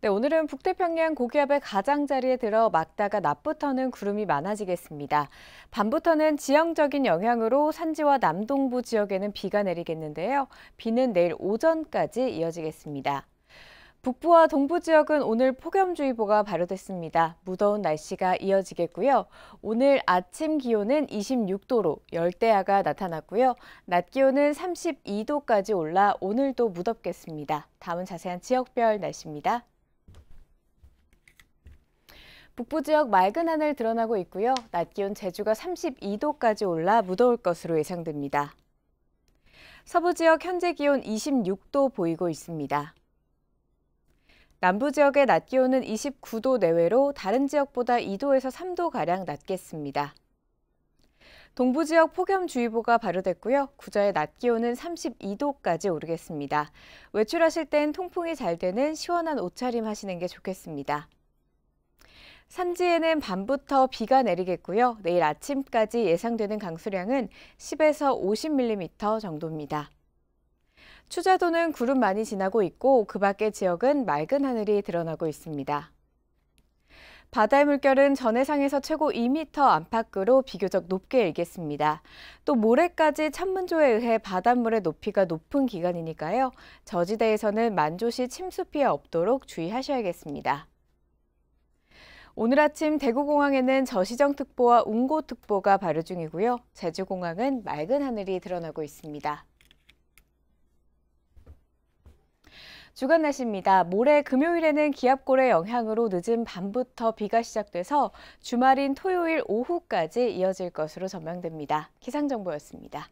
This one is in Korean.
네, 오늘은 북태평양 고기압의 가장자리에 들어 막다가 낮부터는 구름이 많아지겠습니다. 밤부터는 지형적인 영향으로 산지와 남동부 지역에는 비가 내리겠는데요. 비는 내일 오전까지 이어지겠습니다. 북부와 동부 지역은 오늘 폭염주의보가 발효됐습니다. 무더운 날씨가 이어지겠고요. 오늘 아침 기온은 26도로 열대야가 나타났고요. 낮 기온은 32도까지 올라 오늘도 무덥겠습니다. 다음은 자세한 지역별 날씨입니다. 북부 지역 맑은 하늘 드러나고 있고요. 낮 기온 제주가 32도까지 올라 무더울 것으로 예상됩니다. 서부 지역 현재 기온 26도 보이고 있습니다. 남부 지역의 낮 기온은 29도 내외로 다른 지역보다 2도에서 3도가량 낮겠습니다. 동부 지역 폭염주의보가 발효됐고요. 구자의 낮 기온은 32도까지 오르겠습니다. 외출하실 땐 통풍이 잘 되는 시원한 옷차림 하시는 게 좋겠습니다. 산지에는 밤부터 비가 내리겠고요. 내일 아침까지 예상되는 강수량은 10에서 50mm 정도입니다. 추자도는 구름 많이 지나고 있고 그 밖의 지역은 맑은 하늘이 드러나고 있습니다. 바다의 물결은 전해상에서 최고 2m 안팎으로 비교적 높게 일겠습니다. 또 모레까지 찬문조에 의해 바닷물의 높이가 높은 기간이니까요. 저지대에서는 만조시 침수 피해 없도록 주의하셔야겠습니다. 오늘 아침 대구공항에는 저시정특보와 운고특보가 발효 중이고요. 제주공항은 맑은 하늘이 드러나고 있습니다. 주간 날씨입니다. 모레 금요일에는 기압골의 영향으로 늦은 밤부터 비가 시작돼서 주말인 토요일 오후까지 이어질 것으로 전망됩니다. 기상정보였습니다.